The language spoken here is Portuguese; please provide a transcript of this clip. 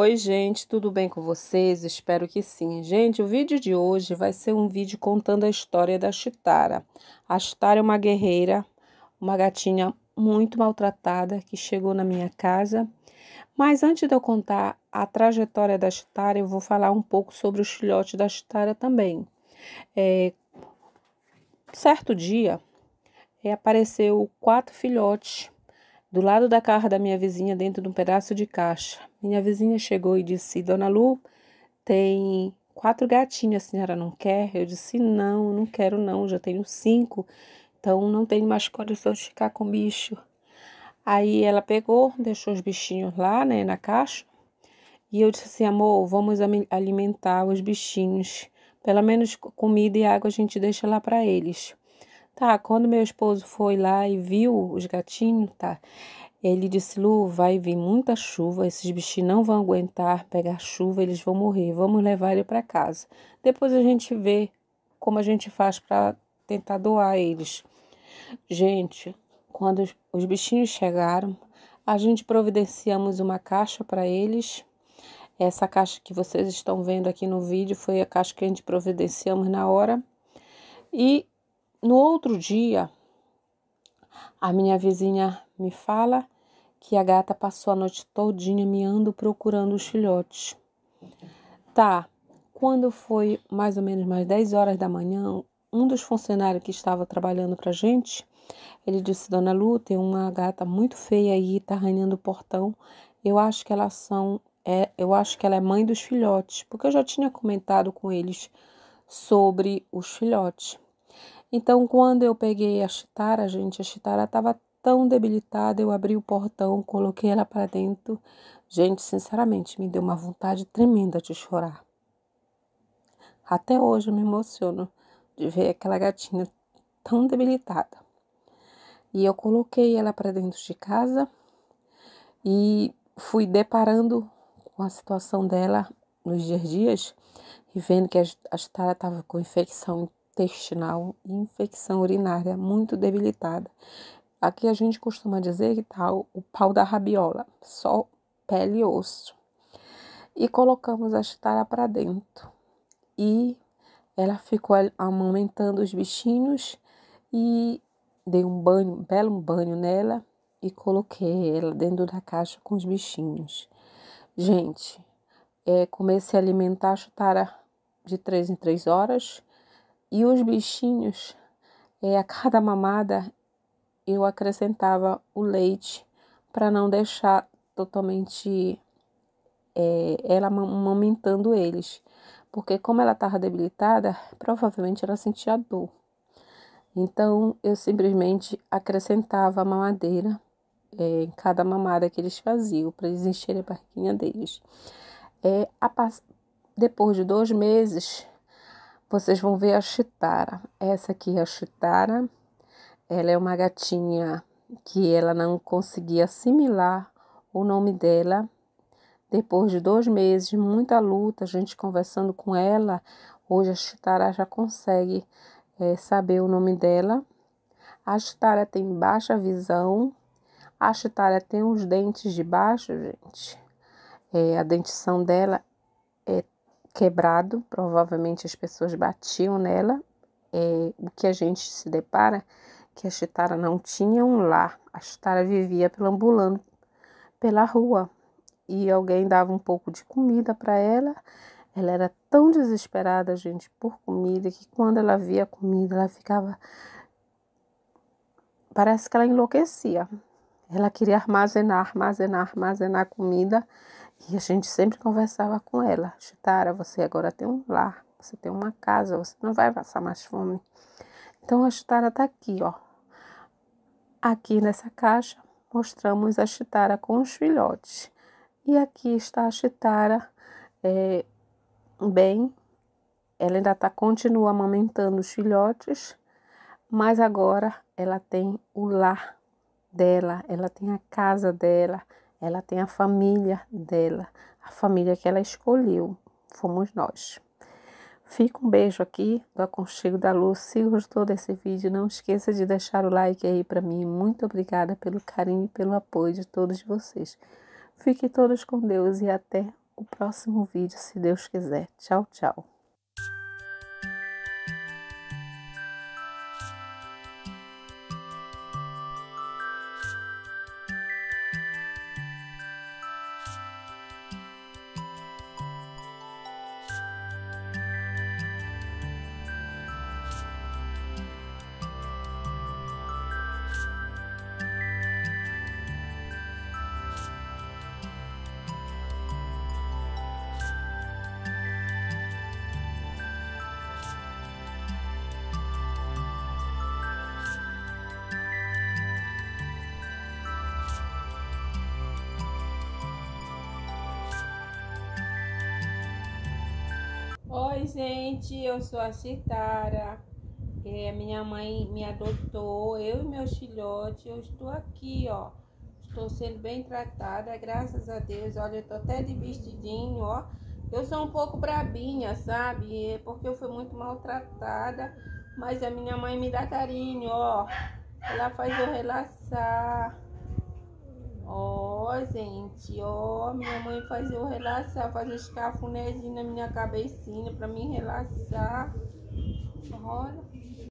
Oi, gente, tudo bem com vocês? Espero que sim. Gente, o vídeo de hoje vai ser um vídeo contando a história da Chitara. A Chitara é uma guerreira, uma gatinha muito maltratada que chegou na minha casa. Mas antes de eu contar a trajetória da Chitara, eu vou falar um pouco sobre o filhote da Chitara também. É, certo dia, apareceu quatro filhotes do lado da cara da minha vizinha, dentro de um pedaço de caixa. Minha vizinha chegou e disse: Dona Lu, tem quatro gatinhos, a senhora não quer? Eu disse: Não, não quero, não, já tenho cinco, então não tenho mais condições é de ficar com bicho. Aí ela pegou, deixou os bichinhos lá, né, na caixa. E eu disse assim, amor, vamos alimentar os bichinhos. Pelo menos comida e água a gente deixa lá para eles. Tá, quando meu esposo foi lá e viu os gatinhos, tá? Ele disse: Lu, vai vir muita chuva, esses bichinhos não vão aguentar pegar chuva, eles vão morrer, vamos levar ele para casa. Depois a gente vê como a gente faz para tentar doar eles. Gente, quando os bichinhos chegaram, a gente providenciamos uma caixa para eles. Essa caixa que vocês estão vendo aqui no vídeo foi a caixa que a gente providenciamos na hora. E no outro dia, a minha vizinha me fala que a gata passou a noite todinha miando procurando os filhotes. Tá, quando foi mais ou menos mais 10 horas da manhã, um dos funcionários que estava trabalhando pra gente, ele disse, Dona Lu, tem uma gata muito feia aí, tá arranhando o portão. Eu acho que elas são. É, eu acho que ela é mãe dos filhotes, porque eu já tinha comentado com eles sobre os filhotes. Então, quando eu peguei a Chitara, gente, a Chitara estava tão debilitada, eu abri o portão, coloquei ela para dentro. Gente, sinceramente, me deu uma vontade tremenda de chorar. Até hoje eu me emociono de ver aquela gatinha tão debilitada. E eu coloquei ela para dentro de casa e fui deparando com a situação dela nos dias dias e vendo que a Chitara estava com infecção intestinal e infecção urinária muito debilitada. Aqui a gente costuma dizer que tal tá o pau da rabiola, só pele e osso. E colocamos a chitara para dentro. E ela ficou amamentando os bichinhos e dei um banho, um belo banho nela e coloquei ela dentro da caixa com os bichinhos. Gente, é, comecei a alimentar a chutara de três em três horas e os bichinhos, é, a cada mamada, eu acrescentava o leite para não deixar totalmente é, ela amamentando eles. Porque como ela estava debilitada, provavelmente ela sentia dor. Então eu simplesmente acrescentava a mamadeira é, em cada mamada que eles faziam, para eles encherem a barquinha deles. É, a, depois de dois meses, vocês vão ver a Chitara. Essa aqui é a Chitara. Ela é uma gatinha que ela não conseguia assimilar o nome dela. Depois de dois meses, muita luta, a gente conversando com ela, hoje a Chitara já consegue é, saber o nome dela. A Chitara tem baixa visão. A Chitara tem os dentes de baixo, gente. É, a dentição dela é quebrado, provavelmente as pessoas batiam nela. É, o que a gente se depara é que a Chitara não tinha um lar, a Chitara vivia pelambulando pela rua e alguém dava um pouco de comida para ela. Ela era tão desesperada, gente, por comida que quando ela via comida, ela ficava parece que ela enlouquecia. Ela queria armazenar, armazenar, armazenar comida e a gente sempre conversava com ela: Chitara, você agora tem um lar, você tem uma casa, você não vai passar mais fome. Então a Chitara está aqui, ó. Aqui nessa caixa mostramos a Chitara com os filhotes. E aqui está a Chitara é, bem. Ela ainda tá, continua amamentando os filhotes, mas agora ela tem o lar dela, ela tem a casa dela, ela tem a família dela, a família que ela escolheu. Fomos nós. Fica um beijo aqui do Aconchego da Luz. Se gostou desse vídeo, não esqueça de deixar o like aí para mim. Muito obrigada pelo carinho e pelo apoio de todos vocês. Fiquem todos com Deus e até o próximo vídeo, se Deus quiser. Tchau, tchau. Oi, gente, eu sou a Citara. É, minha mãe me adotou, eu e meus filhotes. Eu estou aqui, ó. Estou sendo bem tratada, graças a Deus. Olha, eu tô até de vestidinho, ó. Eu sou um pouco brabinha, sabe? É porque eu fui muito maltratada, mas a minha mãe me dá carinho, ó. Ela faz eu relaxar. Ó, oh, gente, ó, oh, minha mãe fazia eu relaxar, fazia os cafunézinhos na minha cabecinha pra mim relaxar. Olha.